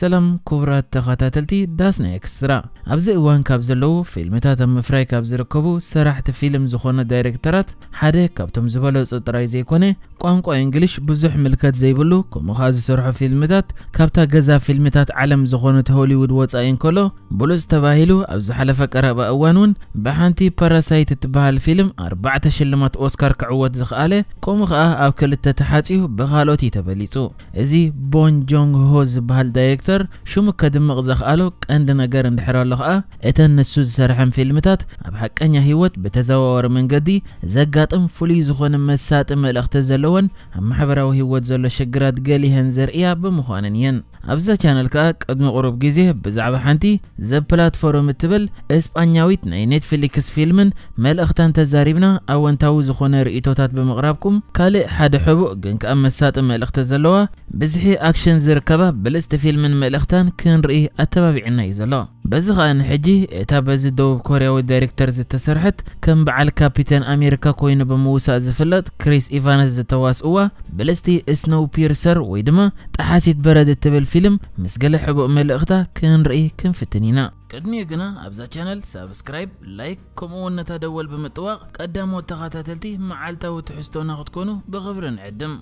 سلام كبرات تغطى تلتي داسنا اكسترا ابزي اوان كابزلو فيلمتات مفراي كابزر كبو سرحت فيلم زخونا دايركترات حدا كابتم زبالو سطراي زي كوني قوان قو بزوح ملكات زي بلو كمخاز سرح فيلمتات كابتا غزا فيلمتات عالم زخونا هوليوود واتس اين كولو بلو استباهيلو ابزي حلفة كرابة اوانون بحانتي باراسايت تبها الفيلم اربعة شلمات اوسكار كعوات زخالي كمخاه او كلتا تحاتيو بغالوتي تبليسو ازي بون جونغ هوز بهال دايركتر ዳይሬክተር ሽሙ ከድምቕ ዘኽኣሎ ቀንዲ ነገር እንድሕር ኣሎ ኸኣ እተን ንሱ ዝሰርሐን ፊልምታት ኣብ ሓቀኛ ህይወት ብተዘዋወረ መንገዲ ዘጋጥም ፍሉይ ዝኾነ መሳጢ መልእኽቲ ዘለወን ኣብ ማሕበራዊ ህይወት ዘሎ ሽግራት ገሊሀን ዘርእያ ብምዃነን እየን ኣብዛ ቻነል ከዓ ቅድሚ ቁሩብ ግዜ ብዛዕባ ሓንቲ ዘፕላትፎርም እትብል እስጳኛዊት ናይ ኔትፍሊክስ ፊልምን መልእኽታን ተዛሪብና ኣወንታዊ ዝኾነ ርእቶታት ብምቕራብኩም ካልእ ሓደ ሕቡእ ግን ከዓ መሳጢ መልእኽቲ ዘለዋ ብዝሒ ኣክሽን ዝርከባ ብልፅቲ ፊልምን ملختان كن رئي أتبا بعنا يزلو بزغا نحجي إتابة زدو كوريا والديريكتر زي تسرحت كم بعال كابتن أمريكا كوين بموسى زفلت كريس إيفانز زتواس أوا بلستي سنو بيرسر ويدما تحاسيت برد التبل فيلم مسقل حبو ملختا كن رئي كن فتنينا كدني قنا أبزا شانل سابسكرايب لايك كومو نتا دول بمتواق قدامو تغاتا تلتي معالتا وتحستو ناخد بغبرن عدم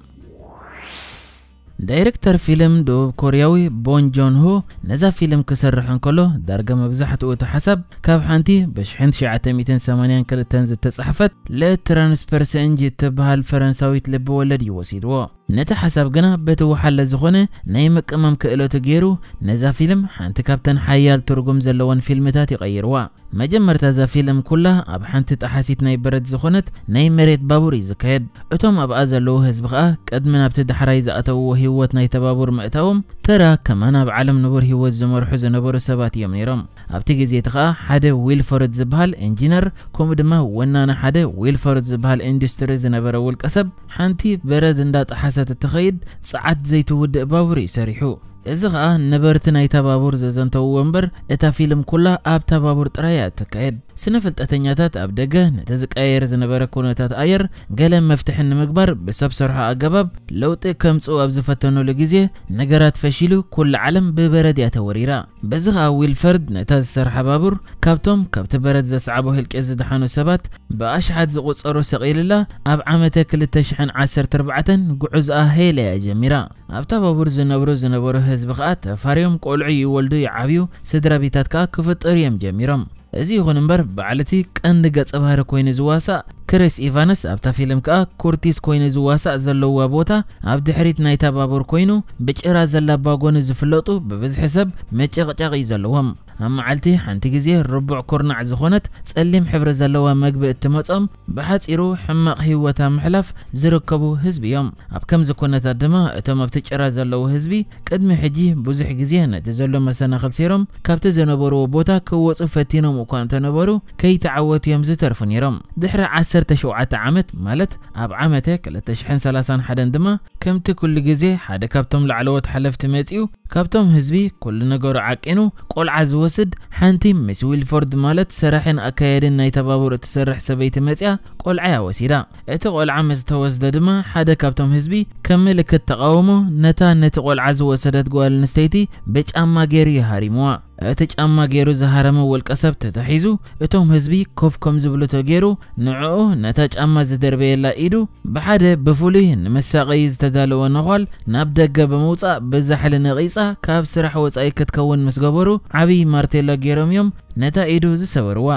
دايركتر فيلم دوب كورياوي بون جون هو نذا فيلم كسر كسرح كله درجة مبزحت اوتو حسب كاب حانتي بش حنت شعة 280 كل تنزل تصحفت لترانسبرس انجي تبها الفرنساوي تلبو ولدي وسيدوا ነቲ ሓሳብ ግና በቲ ወሓለ ዝኾነ ናይ ምቅመም ክእለቱ ገይሩ ነዛ ፊልም ሓንቲ ካብተን ሓያል ትርጉም ዘለወን ፊልምታት ይቐይርዋ መጀመርታ እዛ ፊልም ኩላ ኣብ ሓንቲ ጣሓሲት ናይ በረት ዝኾነት ናይ መሬት ባቡር እዩ ዝካየድ እቶም ኣብኣ ዘለዉ ህዝቢ ከዓ ቅድሚ ናብቲ ዳሕራይ ዝኣተውዎ ህይወት ናይ ተባቡር ምእታዎም ተራ ከማ ናብ ዓለም ንቡር ህይወት ዝመርሑ ዝነበሩ ሰባት እዮም ነይሮም ኣብቲ ግዜ እቲ ከዓ ሓደ ዊልፈርድ ዝበሃል ኢንጂነር ከምኡ ድማ ወናና ሓደ ዊልፈርድ ዝበሃል ኢንዱስትሪ ዝነበረ ውልቀ ሰብ ሓንቲ በረድ እንዳጣሓሰ ዝፈረሰት እትኸይድ ፀዓት ዘይትውድእ ባቡር እዩ ሰሪሑ እዚ ከዓ ነበርቲ ናይታ ባቡር ዘዘንተውዎ እምበር እታ ፊልም ኩላ ኣብታ ባቡር ጥራይ እያ እትካየድ سنفلت اتنياتات أبدجة نتزك أير زنبرة كونتات أير قلم مفتحن مكبر بسب سرحة اقباب لو تكم او أبز فتنولوجيزية نقرات فشيلو كل عالم ببرد يتوريرا بزغ او فرد نتاز سرحة بابور كابتوم كابت برد سعبو هلك إزدحانو سبات بأشحد زغوص تصارو سقيل الله أب عامته كل تشحن عسر تربعة قعز أهيلة يا جميرا أبتا بابور زنبرو زنبرو هزبخات فاريوم قولعي يولدو يعابيو سدرابيتات بيتاتكا كفت أريم جميرم እዚ ይኹን እምበር በዓልቲ ቀንዲ ገጸ ባህሪ ኮይኑ ዝዋሳእ كريس إيفانس أبتا فيلم كا كورتيس كوينز زواسا زلو وابوتا أبد حريت نايتا بابور كوينو بجئرا زلا باقون زفلوطو ببز حسب مجيغ جاغي زلوهم أما عالتي حانتي قزيه ربع كورنع زخونت تسليم حبر زلوة مقبة أم بحاس إرو حماق هيوة محلف زركبو هزبيهم أبكم زكونت الدماء أتم أبتجئرا زلوة هزبي قدمي حجي بوزح قزيه نتزلو مسانا خلصيرم كابت زنبرو وبوتا كووصفتينم وكانت نبرو كي تعوتيهم زترفونيرم دحر عسر عسرت شو عمت مالت اب عمتك لتشحن سلاسان حدن دما كمت كل جزي حدا كابتم لعلوت حلفت ميتيو كابتن هزبي كل نجار عاقنو قل عز وسد حنتي مس ويلفورد مالت سرحن اكايرن ناي تبابور تسرح سبيت مزيا قل عيا وسيدا ات قل عمس دما حدا كابتم هزبي كمل كتقاومو نتا نت قل عز وسدت قال نستيتي بيچ اما غيري هاريموا اتج اما غيرو زهرمو والقسب تتحيزو اتوم هزبي كوف زبلة زبلو تغيرو نعو نتا اما زدربي لا ايدو بحده بفولي تدالو زتدالو نبدأ نابدغ موسى بزحل نقيصا መፃ ካብ ስራሕ ወፃኢ ክትከውን ምስ ገበሩ ዓብይ ማርቴላ ገይሮም እዮም ነታ ኢዱ ዝሰበርዋ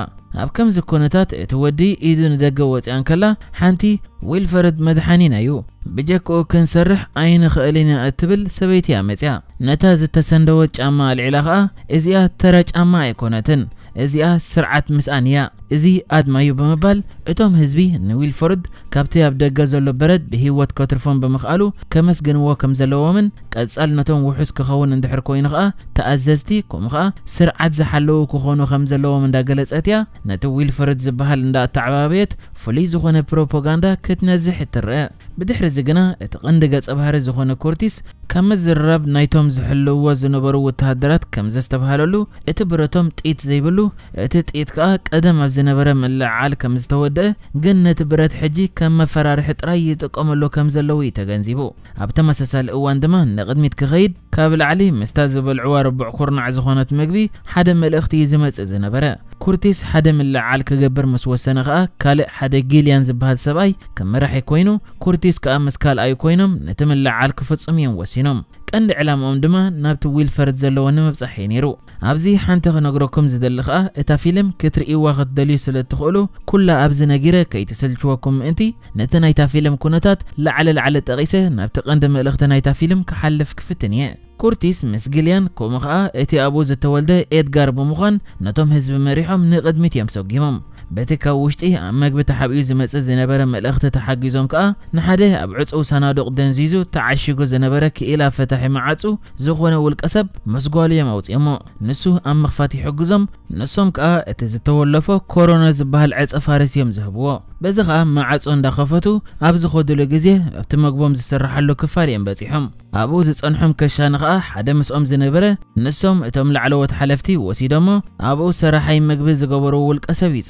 ኣብ ከምዚ ኩነታት እቲ ወዲ ኢዱ ንደገ ወፂኣን ከላ ሓንቲ ዊልፈረድ መድሓኒና እዩ ብጀክኡ ክንሰርሕ ኣይንኽእልን እትብል ሰበይቲ ኣመፅያ ነታ ዝተሰንደወት ጫማ ኣልዒላ ኸኣ እዚኣ ተራ ጫማ ኣይኮነትን ازي سرعت مسانيا ازي ادمايو بمبال اتوم هزبي نويل فورد كابتي ابدا غزلو برد بهيوت كوترفون بمخالو كمس جنو كم زلومن قصال نتوم وحس كخون اند حركو ينخا تاززتي كومخا سرعت زحلو كخونو خم زلومن دا غلصاتيا نتو ويل فورد زبحال اند تعبابيت فلي زغنه بروباغاندا كتنزح تر بدحر زجنا اتقندق أصبهار زخون كورتيس كم زرب نايتوم زحلو وزنبرو وتهدرات كم زستبهالولو اتبرتوم تيت زيبلو اتتيت كا ادم زنبرة من العال كم زتودأ جنة برت حجي كم فرارح تراي تقوم له كم زلوي تجنزيبو ابتمسسال اوان دمان نقدمت كغيد كابل علي مستاز بالعوار ربع قرنع زخونة مقبي حدا من الاختي زمت زنبرة كورتيس حدا من العال كجبر مسوسنا غا كالق حدا جيليان زبهال سباي كم راح يكوينو كورتيس ፖሊስ ከዓ ምስ ካልኣዩ ኮይኖም ነቲ ምልዓል ክፍፅም እዮም ወሲኖም ቀንዲ ዕላምኦም ድማ ናብቲ ዊል ፈርድ ዘለዎ ንምብፃሕ እዩ ነይሩ ኣብዚ ሓንቲ ክነግረኩም ዝደሊ ከዓ እታ ፊልም ክትርእይዋ ክትደልዩ ስለ እትኽእሉ ኩላ ኣብዚ ነጊረ ከይተሰልችወኩም ምእንቲ ነቲ ናይታ ፊልም ኩነታት ላዕለ ላዕለ ጠቒሰ ናብቲ ቀንዲ መልእኽቲ ናይታ ፊልም ክሓልፍ ክፍትን እየ كورتيس مسجليان كومغا اتي ابوز تولده ادغار بمخان نتم ህዝቢ መሪሖም ንቅድሚት የምሰው ጊሞም በቲ ካብ ውሽጢ ኣብ መግቢ ተሓቢኡ ዝመፅእ ዝነበረ መልእኽቲ ተሓጊዞም ከዓ ንሓደ ኣብ ዕፅው ሰናዱቕ ደንዚዙ ተዓሽጉ ዝነበረ ክኢላ ፈታሒ መዓፁ ዝኾነ ውልቀ ሰብ ምስ ጓሉ እዮም ኣውፅኦሞ ንሱ ኣብ ምኽፋት ይሕግዞም ንሶም ከዓ እቲ ዝተወለፎ ኮሮና ዝበሃል ዕፀ ፋርስ እዮም ዝህብዎ በዚ ከዓ መዓፆ እንዳኸፈቱ ኣብ ዝኸድሉ ግዜ ኣብቲ መግቦም ዝስራሓሉ ክፋል እዮም በፂሖም ابو زصنحم كشان خا حدا مسوم زنبره نسوم اتم لعلوت حلفتي وسيدمو ابو سراحي مغبز غبرو ولق اسبي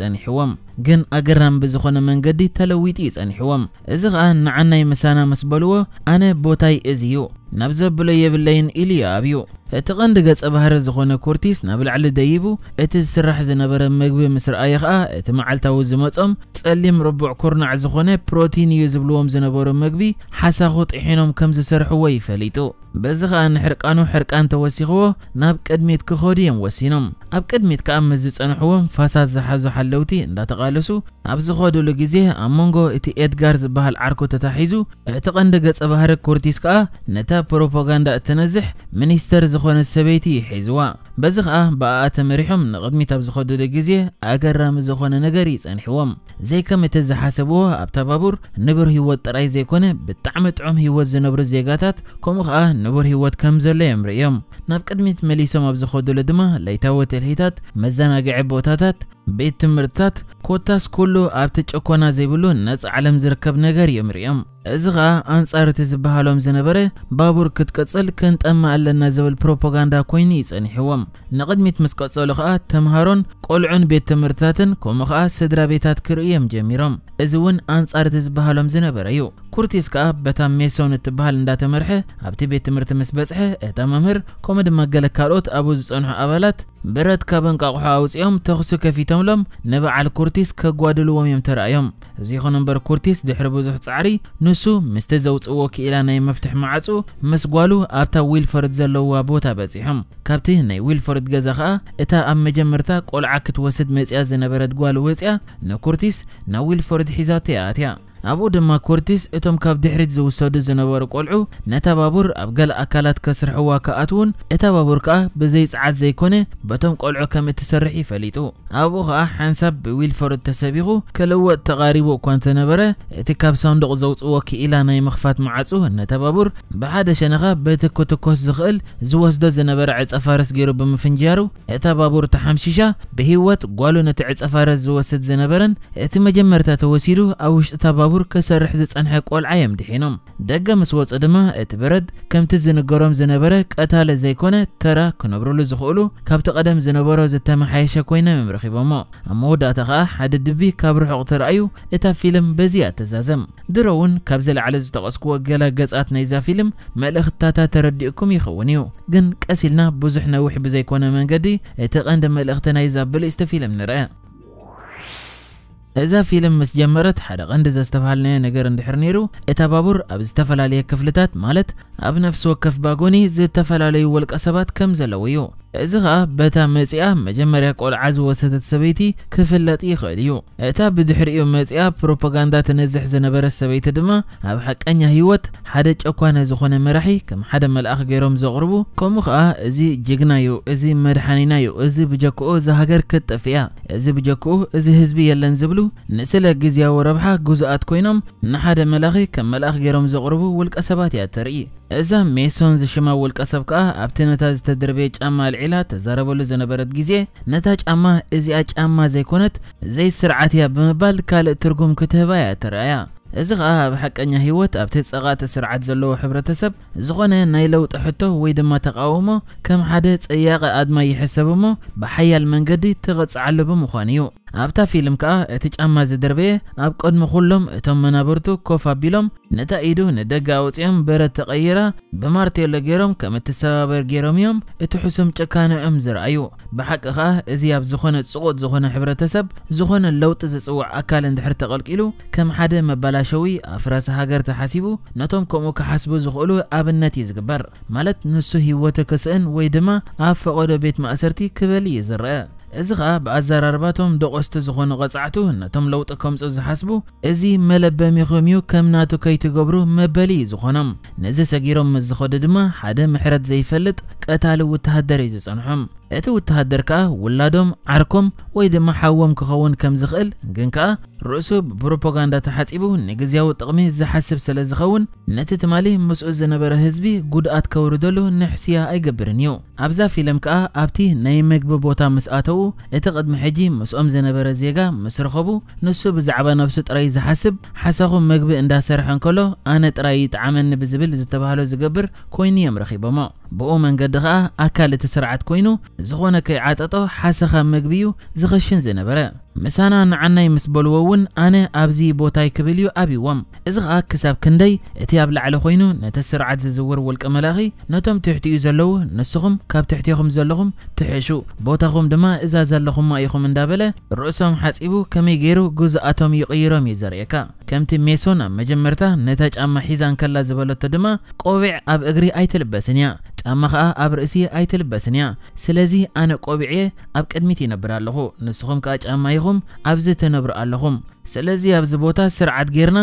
جن اجرم بزخون من جدي تلويتيز ان حوام ازغ ان عناي مسانا مسبلو انا بوتاي ازيو نبزا بلاي بلاين الي ابيو اتغند قص ابهر زخون كورتيس نبل على دايبو ات سرح زنبر مغبي مصر ايخا ات معلتا وزموصم تسليم ربع كورنا زخون بروتين يزبلوم زنبر مغبي حسا خط حينهم كم زسرح ويفليتو بزخ ان حرقانو حرقان توسيخو ناب قدميت كخوديم وسينم اب قدميت كامز صنحوم فاسا زحزو حلوتي اندا ዝጠቓለሱ ኣብ ዝኸደሉ ግዜ ኣብ መንጎ እቲ ኤድጋር ዝበሃል ዓርኮ ተታሒዙ እቲ ቀንዲ ገጸ ባህሪ ኮርቲስ ከዓ ነታ ፕሮፓጋንዳ እተነዝሕ ሚኒስተር ዝኾነት ሰበይቲ ሒዝዋ በዚ ከዓ ብኣ ተመሪሖም ንቕድሚት ኣብ ዝኸደሉ ግዜ ኣገራሚ ዝኾነ ነገር ይፀንሕዎም ዘይከም እቲ ዝሓሰብዎ ኣብታ ባቡር ንብር ህይወት ጥራይ ዘይኮነ ብጣዕሚ ጥዑም ህይወት ዝነብሩ ዜጋታት ከምኡ ከዓ ንቡር ህይወት ከም ዘሎ እዮም ርእዮም ናብ ቅድሚት መሊሶም ኣብ ዝኸደሉ ድማ ለይታዊ ትልሂታት መዘናግዒ ቦታታት ቤት ትምህርትታት ኮታስ ኩሉ ኣብቲ ጨኮና ዘይብሉ ነፃ ዓለም ዝርከብ ነገር እዮም ርእዮም ازغا انصارت زبهالوم زنبره بابور كتقصل كنت اما علنا زبل بروباغاندا كويني صنحوم نقدمت مسقصلو خا تمهارون قلعن بيت تمرتاتن كوم خا سدرا بيتات كريم جميروم ازون انصارت زبهالوم زنبره يو كورتيس كا بتا ميسون تبهال اندا تمرحه ابتي بيت تمرت مسبصحه اتا ممر كوم دما گله كالوت ابو زنح ابالات ብረት ካብን ቃቑሖ ኣውፂኦም ተኽሱ ከፊቶምሎም ንበዓል ኩርቲስ ከጓድልዎም እዮም ተረኣዮም እዚ ይኹን እምበር ኩርቲስ ድሕሪ ብዙሕ ጻዕሪ ንሱ ምስቲ ዘውፅዎ ክኢላ ናይ መፍትሕ መዓፁ ምስ ጓሉ ኣብታ ዊልፈርድ ዘለዋ ቦታ በፂሖም ካብቲ ናይ ዊልፈርድ ገዛ ከዓ እታ ኣብ መጀመርታ ቆልዓ ክትወስድ መፅያ ዝነበረት ጓል ወፅያ ንኩርቲስ ናብ ዊልፈርድ ሒዛቶ ይኣትያ ኣብኡ ድማ ኮርቲስ እቶም ካብ ድሕሪት ዝውሰዱ ዝነበሩ ቆልዑ ነታ ባቡር ኣብ ገለ ኣካላት ከስርሕዋ ከኣትውን እታ ባቡር ከዓ ብዘይ ፀዓት ዘይኮነ በቶም ቆልዑ ከም እትሰርሕ ይፈሊጡ ኣብኡ ከዓ ሓንሳብ ብዊልፈርድ ተሰቢቑ ክልወጥ ተቓሪቡ እኳ እንተነበረ እቲ ካብ ሳንዱቕ ዘውፅዎ ክኢላ ናይ ምኽፋት መዓፁ ነታ ባቡር ብሓደ ሸነኻ በትክትኮስ ዝኽእል ዝወስዶ ዝነበረ ዕፀ ፋረስ ገይሩ ብምፍንጃሩ እታ ባቡር ተሓምሽሻ ብሂወት ጓሉ ነቲ ዕፀ ፋረስ ዝወስድ ዝነበረን እቲ መጀመርታ ተወሲዱ ኣብ ውሽጢ እታ ባቡር ክሰርሕ ዝፀንሐ ቆልዓ የምድሒኖም ደገ ምስ ወፁ ድማ እቲ በረድ ከምቲ ዝንገሮም ዝነበረ ቀታለ ዘይኮነ ተራ ክነብረሉ ዝኽእሉ ካብቲ ቀደም ዝነበሮ ዝተመሓየሸ ኮይነ ምረኺቦሞ ኣብ መወዳእታ ከዓ ሓደ ድቢ ካብ ርሑቕ ተረኣዩ እታ ፊልም በዚያ ተዛዘም ድሮ እውን ካብ ዝለዕለ ዝተቐስክዎ ገላ ገጻት ናይዛ ፊልም መልእኽትታታ ተረዲእኩም ይኸውን እዩ ግን ቀሲልና ብዙሕ ነዊሕ ብዘይኮነ መንገዲ እቲ ቀንዲ መልእኽቲ ናይዛ ብልእስቲ ፊልም ንርአ إذا فيلم مسجمرت جمرت حرق عند إذا استفعل نيا نجار اتا بابور إتابابور أب استفعل كفلتات مالت أب نفسه كف باغوني زي استفعل عليه كم زلويو ازغا بتا مزيا مجمريا قول عز وسدت سبيتي كفلاتي خديو اتا بدحريو مزيا بروباغاندا تنزح زنبر السبيت دما اب حق انيا هيوت حدا چقوان زخونه مرحي كم حدا ملاخ غيروم زغربو كومو خا ازي جگنايو ازي مدحانينايو ازي بجكو ز هاجر كطفيا ازي بجكو ازي حزبي يلن زبلو نسله غزيا وربحا غزات كوينم نحدا ملاخي كم ملاخ غيروم زغربو ولقسبات يا تري እዛ ሜሶን ዝሽማ ውልቀ ሰብ ከዓ ኣብቲ ነታ ዝተድርበየ ጫማ ልዒላ ተዛረበሉ ዝነበረት ግዜ ነታ ጫማ እዚኣ ጫማ ዘይኮነት ዘይስርዓት እያ ብምባል ካልእ ትርጉም ክትህባ እያ ተረኣያ زخ آب حق أني هيوت أبتدت صغات سرعة زلوا حبرتسب زخنا نيلو تحته ويد ما تقاومه كم حدث أياق قد ما يحسبه ما بحيا المنجدي تغص علبة مخانيو أبتا فيلم كأ تج أما زدربه أب قد مخلهم تم منابرتو كوفا بيلم نتا إيدو ندقا وتيم برة تغيرة بمارتي لجيرم كم تسبب جيرم يوم تحسم تكان أمزر أيو بحق خاه إذا أب زخنا صوت زخنا حبرتسب زخنا لو تزسوع أكل عند حرت قلك كم حدا مبلا ኣላሸዊ ኣፍራስ ሃገር ተሓሲቡ ነቶም ከምኡ ክሓስቡ ዝኽእሉ ኣብነት እዩ ዝግበር ማለት ንሱ ሂወተ ክስእን ወይ ድማ ኣብ ፈቐዶ ቤት ማእሰርቲ ክበል እዩ ዝረአ እዚ ከዓ ብኣዘራርባቶም ደቆስቲ ዝኾኑ ቐጻዕቱ ነቶም ለውጢ ከምፁ ዝሓስቡ እዚ መለበሚኹም እዩ ከም ናቱ ከይትገብሩ መበሊ እዩ ዝኾኖም ነዚ ሰጊሮም ምስ ዝኸዱ ድማ ሓደ ምሕረት ዘይፈልጥ ቀታሊ ውተሃደር እዩ ዝጸንሖም እቲ ውተሃደር ከዓ ውላዶም ዓርኮም ወይ ድማ ሓዎም ክኸውን ከም ዝኽእል ግን ከዓ ርእሱ ብፕሮፓጋንዳ ተሓፂቡ ንግዜያዊ ጥቕሚ ዝሓስብ ስለ ዝኸውን ነቲ ትማሊ ምስኡ ዝነበረ ህዝቢ ጉድኣት ከውርደሉ ንሕስያ ኣይገብርን እዩ ኣብዛ ፊልም ከዓ ኣብቲ ናይ ምግቢ ቦታ ምስ ኣተዉ እቲ ቅድሚ ሕጂ ምስኦም ዝነበረ ዜጋ ምስ ረኸቡ ንሱ ብዛዕባ ነብሱ ጥራይ ዝሓስብ ሓሳኹ ምግቢ እንዳሰርሐ እንከሎ ኣነ ጥራይ ይጥዓመኒ ብዝብል ዝተባህሎ ዝገብር ኮይኑ እዮም ረኺቦሞ ብኡ መንገዲ ከዓ ኣካል እቲ ስርዓት ኮይኑ زخونه که عادتو حسخه مگبیو زخشن زنبره ምሳና ንዓናይ ምስ በልዎ እውን ኣነ ኣብዚ ቦታይ ክብል እዩ ኣብይዎም እዚ ከዓ ክሳብ ክንደይ እቲ ኣብ ላዕሊ ኮይኑ ነቲ ስርዓት ዝዝውር ውልቀ መላኺ ነቶም ትሕቲኡ ዘለዉ ንስኹም ካብ ትሕቲኹም ዘለኹም ትሕሹ ቦታኹም ድማ እዛ ዘለኹማ ኢኹም እንዳበለ ርእሶም ሓፂቡ ከመይ ገይሩ ጉዝኣቶም ይቕይሮም እዩ ዘርእየካ ከምቲ ሜሶን ኣብ መጀመርታ ነታ ጫማ ሒዛን ከላ ዝበለቶ ድማ ቆቢዕ ኣብ እግሪ ኣይትልበስን እያ ጫማ ከዓ ኣብ ርእሲ ኣይትልበስን እያ ስለዚ ኣነ ቆቢዕየ ኣብ ቅድሚት ይነብር ኣለኹ ንስኹም ከዓ ጫማ ታሪኹም ኣብዚ ተነብሩ ኣለኹም ስለዚ ኣብዚ ቦታ ስርዓት ጌርና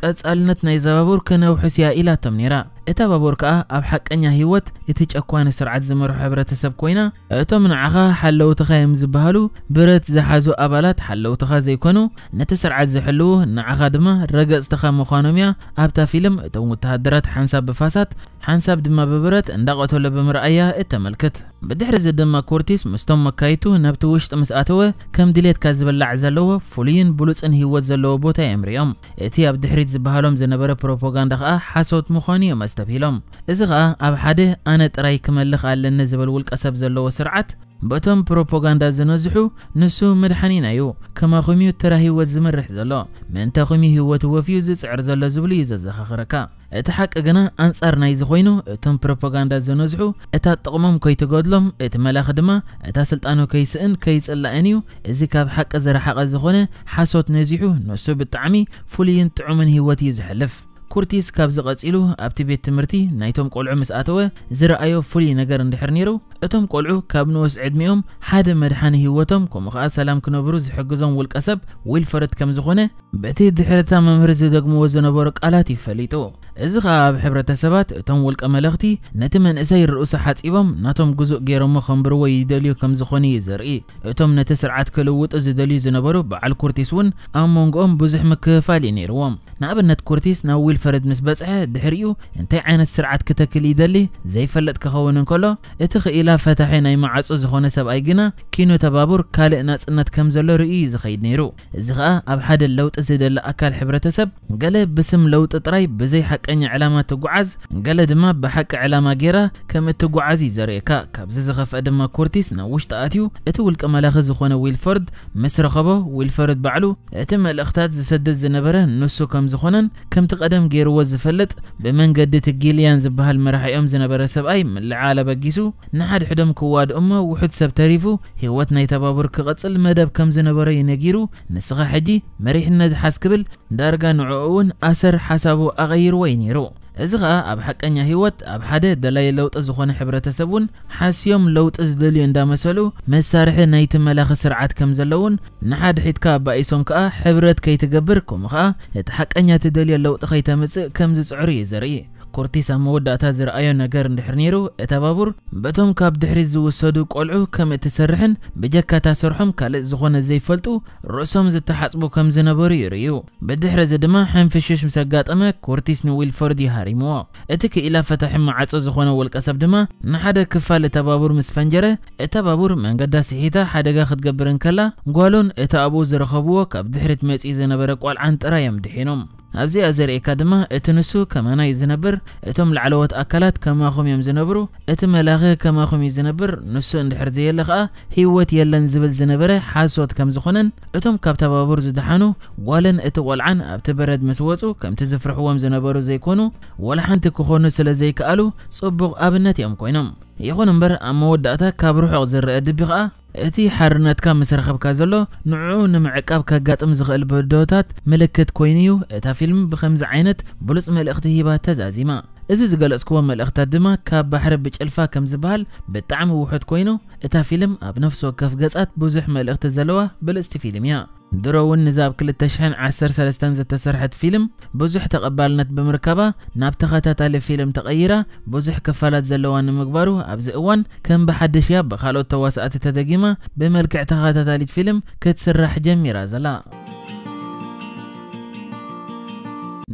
ቀጻልነት ናይ ዘባቡር ክነውሕስ እያ ኢላቶም ነይራ እታ ባቡር ከዓ ኣብ ሓቀኛ ህይወት እቲ ጨኳነ ስርዓት ዝመርሖ ሕብረተሰብ ኮይና እቶም ንዓኻ ሓለውትኻ እዮም ዝበሃሉ ብረት ዝሓዙ ኣባላት ሓለውትኻ ዘይኮኑ ነቲ ስርዓት ዝሕልው ንዓኻ ድማ ረገፅትኻ ምዃኖም እያ ኣብታ ፊልም እቶም ወተሃደራት ሓንሳብ ብፋሳት ሓንሳብ ድማ ብብረት እንዳቐተሎ ብምርኣያ እተመልክት ብድሕሪ እዚ ድማ ኮርቲስ ምስቶም መካይቱ ናብቲ ውሽጢ ምስ ኣተወ ከም ድሌትካ ዝበላዕ ዘለዎ ፍሉይን ብሉፅን ህይወት ዘለዎ ቦታ የምርዮም እቲ ኣብ ድሕሪት ዝበሃሎም ዝነበረ ፕሮፓጋንዳ ከዓ ሓሶት ምዃኑ የመስ ተቢሎም እዚ ኸኣ ኣብ ሓደ ኣነ ጥራይ ክመልኽ ኣለኒ ዝብል ውልቀ ሰብ ዘለዎ ስርዓት በቶም ፕሮፓጋንዳ ዝነዝሑ ንሱ መድሓኒና እዩ ከማኹምዩ ተራ ህይወት ዝመርሕ ዘሎ ምእንተኹምዩ ህይወት ወፍዩ ዝፅዕር ዘሎ ዝብሉ እዩ ዘዘኻኽረካ እቲ ሓቂ ግና ኣንጻር ናይዚ ኮይኑ እቶም ፕሮፓጋንዳ ዝነዝሑ እታ ጥቕሞም ከይትገድሎም እቲ መላኽ ድማ እታ ስልጣኖ ከይስእን ከይፅላእን እዩ እዚ ካብ ሓቂ ዝረሓቐ ዝኾነ ሓሶት ነዚሑ ንሱ ብጣዕሚ ፍሉይን ጥዑምን ህይወት እዩ ዝሕልፍ ኩርቲስ ካብ ዝቐፂሉ ኣብቲ ቤት ትምህርቲ ናይቶም ቆልዑ ምስ ኣተወ ዝረኣዮ ፍሉይ ነገር እንድሕር ነይሩ እቶም ቆልዑ ካብ ንወስ ዕድሚኦም ሓደ መድሓኒ ህይወቶም ከምኡ ከዓ ሰላም ክነብሩ ዝሕግዞም ውልቀ ሰብ ዊልፈረት ከም ዝኾነ በቲ ድሕረታ መምህር ዝደግምዎ ዝነበሩ ቃላት ይፈሊጡ ازخاب حبرة سبات تم ولك ملغتي نتمن اسي الرؤوس حاتيبم ناتم جزء غيرو مخمبرو ويدليو كم زخوني يزرقي اتم نتسرعات كلووت از دليو زنبرو بعال كورتيسون امونغوم بزح مكفالي نيروم نابنت كورتيس ناوي الفرد مسبس دحريو انتي عين السرعات كتكل يدلي زي فلت كخون كله اتخ الى فتحين اي معاصو زخونة سب ايقنا كينو تبابور كالي ناس انت كم زلو رئي زخيد نيرو ازخا اب حد اللوت اسي دل اكال حبرة سب قلي بسم لوت اطراي بزي حق حقني علامة تقعز قلد ما بحق علامة جرا كم تقعزي زريكا كابززة خف أدم كورتيس نوش تأتيو أتول كمال أخذ خونا ويلفرد مصر خبه ويلفرد بعلو أتم الأختات زسد الزنبرة نصو كم زخونا كم تقدم جير وزفلت بمن قد تجيليان زبها المرح يوم زنبرة سبأي من العالة بجيسو نحد حدم كواد أمه وحد سب تريفو هوتنا يتبابر كغتسل مدب كم زنبرة ينجيرو نسخة حجي مريح الند حاس قبل دارجان عقون أسر حسابو أغير وين እዩ ነይሩ እዚ ከዓ ኣብ ሓቀኛ ህይወት ኣብ ሓደ ደላይ ለውጢ ዝኾነ ሕብረተሰብ እውን ሓስዮም ለውጢ ዝደልዩ እንዳመሰሉ መሳርሒ ናይቲ መላኺ ስርዓት ከም ዘለውን ንሓድሒትካ ኣባኢሶም ከዓ ሕብረት ከይትገብር ከምኡ ከዓ እቲ ሓቀኛ ትደልዮ ለውጢ ከይተምፅእ ከም ዝፅዕሩ እዩ ዘርኢ ቁርቲሳ መወዳእታ ዝረኣዮ ነገር እንድሕር ነይሩ እታ ባቡር በቶም ካብ ድሕሪ ዝውሰዱ ቆልዑ ከም እትሰርሕን ብጀካታ ሰርሖም ካልእ ዝኾነ ዘይፈልጡ ርእሶም ዝተሓፅቡ ከም ዝነበሩ ይርእዩ ብድሕሪ እዚ ድማ ሕንፍሽሽ ምስ ኣጋጠመ ኮርቲስ ንዊልፎርድ ይሃሪምዎ እቲ ክኢላ ፈታሒ ማዓፆ ዝኾነ ውልቀ ሰብ ድማ ንሓደ ክፋል እታ ባቡር ምስ ፈንጀረ እታ ባቡር መንገዳ ስሒታ ሓደጋ ክትገብርን ከላ ጓሎን እቲ ኣብኡ ዝረኸብዎ ካብ ድሕሪት መጺኡ ዝነበረ ቈልዓን ጥራዮም ድሒኖም ኣብዚ እያ ዘርእየካ ድማ እቲ ንሱ ከመናይ ዝነብር እቶም ላዕለወት ኣካላት ከማኹም እዮም ዝነብሩ እቲ መላኺ ከማኹም እዩ ዝነብር ንሱ እንድሕር ዘየለ ከዓ ህይወት የለን ዝብል ዝነበረ ሓሶት ከም ዝኾነን እቶም ካብ ተባቡር ዝደሓኑ ጓልን እቲ ቆልዓን ኣብቲ በረድ ምስ ወፁ ከምቲ ዝፍርሕዎም ዝነበሩ ዘይኮኑ ወላ ሓንቲ ክኾኑ ስለ ዘይከኣሉ ጽቡቕ ኣብነት እዮም ኮይኖም ይኹን እምበር ኣብ መወዳእታ ካብ ርሑቕ ዝርአ ድቢ ከዓ እቲ ሓርነትካ ምስ ረኸብካ ዘሎ ንዕኡ ንምዕቃብ ከጋጥም ዝኽእል በደወታት ምልክት ኮይኑ እዩ እታ ፊልም ብከምዚ ዓይነት ብሉፅ መልእኽቲ ሂባ ተዛዚማ እዚ ዝገለጽክዎም መልእኽታት ድማ ካብ ባሕሪ ብጭልፋ ከም ዝበሃል ብጣዕሚ ውሑድ ኮይኑ እታ ፊልም ኣብ ነፍሲ ወከፍ ገጻት ብዙሕ መልእኽቲ ዘለዋ ብልፅቲ ፊልም እያ ድሮ እውን ንዛ ኣብ 2013 ዝተሰርሐት ፊልም ብዙሕ ተቐባልነት ብምርካባ ናብ ተኸታታሊ ፊልም ተቐይራ ብዙሕ ክፋላት ዘለዋ ንምግባሩ ኣብዚ እዋን ከም ብሓድሽ እያ ብካልኦት ተዋሳእቲ ተደጊማ ብመልክዕ ተኸታታሊት ፊልም ክትስራሕ ጀሚራ ዘላ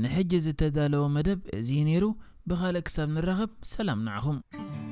ንሕጂ ዝተዳለወ መደብ እዚ ነይሩ بغالك سامن الرغب سلام معهم